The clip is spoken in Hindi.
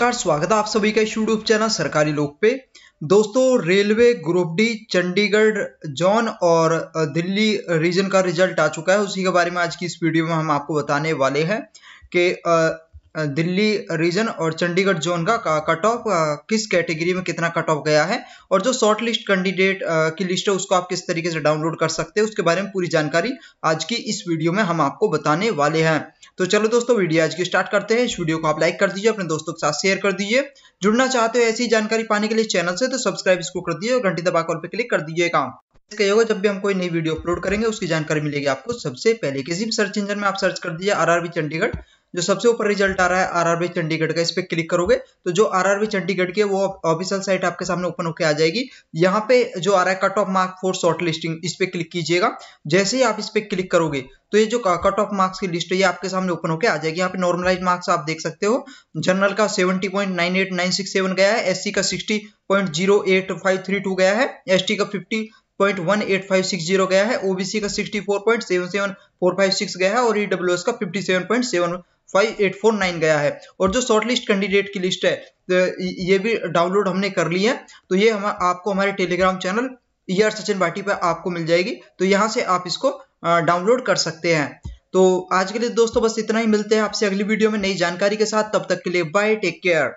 नमस्कार स्वागत है आप सभी का यूट्यूब चैनल सरकारी लोक पे दोस्तों railway group D Chandigarh zone और दिल्ली रीजन का रिजल्ट आ चुका है उसी के बारे में आज की इस वीडियो में हम आपको बताने वाले हैं कि दिल्ली रीजन और चंडीगढ़ जोन का कट ऑफ किस कैटेगरी में कितना कट ऑफ गया है और जो शॉर्ट लिस्ट कैंडिडेट की लिस्ट है उसको आप किस तरीके से डाउनलोड कर सकते हैं उसके बारे में पूरी जानकारी आज की इस वीडियो में हम आपको बताने वाले हैं तो चलो दोस्तों वीडियो आज की स्टार्ट करते हैं इस वीडियो को आप लाइक कर दीजिए अपने दोस्तों के साथ शेयर कर दीजिए जुड़ना चाहते हो ऐसी जानकारी पाने के लिए चैनल से तो सब्सक्राइब इसको कर दीजिए और घंटी दबाकर पर क्लिक कर दीजिएगा काम होगा जब भी हम कोई नई वीडियो अपलोड करेंगे उसकी जानकारी मिलेगी आपको सबसे पहले किसी भी सर्च इंजन में आप सर्च कर दीजिए आरआरबी चंडीगढ़ जो सबसे ऊपर रिजल्ट आ रहा है आरआरबी चंडीगढ़ का इस पर क्लिक करोगे तो जो आरआरबी चंडीगढ़ की वो ऑफिशियल साइट आपके सामने ओपन होकर आ जाएगी यहाँ पे जो आ रहा है cut off mark for short listing इस पर क्लिक कीजिएगा जैसे ही आप इस पर क्लिक करोगे तो ये जो कट ऑफ मार्क्स की लिस्ट है ये आपके सामने ओपन होकर आ जाएगी यहाँ पे नॉर्मलाइज मार्क्स आप देख सकते हो जनरल का सेवन गया है एस का 60.08532 गया है एस का जीरो गया है ओबीसी का सिक्स गया है और ईडब्ल्यूएस e का फिफ्टी सेवन पॉइंट सेवन 5849 गया है और जो शॉर्टलिस्ट कैंडिडेट की लिस्ट है तो ये भी डाउनलोड हमने कर ली है तो ये हम आपको हमारे telegram channel ER e Sachin Bhati पर आपको मिल जाएगी तो यहाँ से आप इसको डाउनलोड कर सकते हैं तो आज के लिए दोस्तों बस इतना ही मिलते हैं आपसे अगली वीडियो में नई जानकारी के साथ तब तक के लिए बाय टेक केयर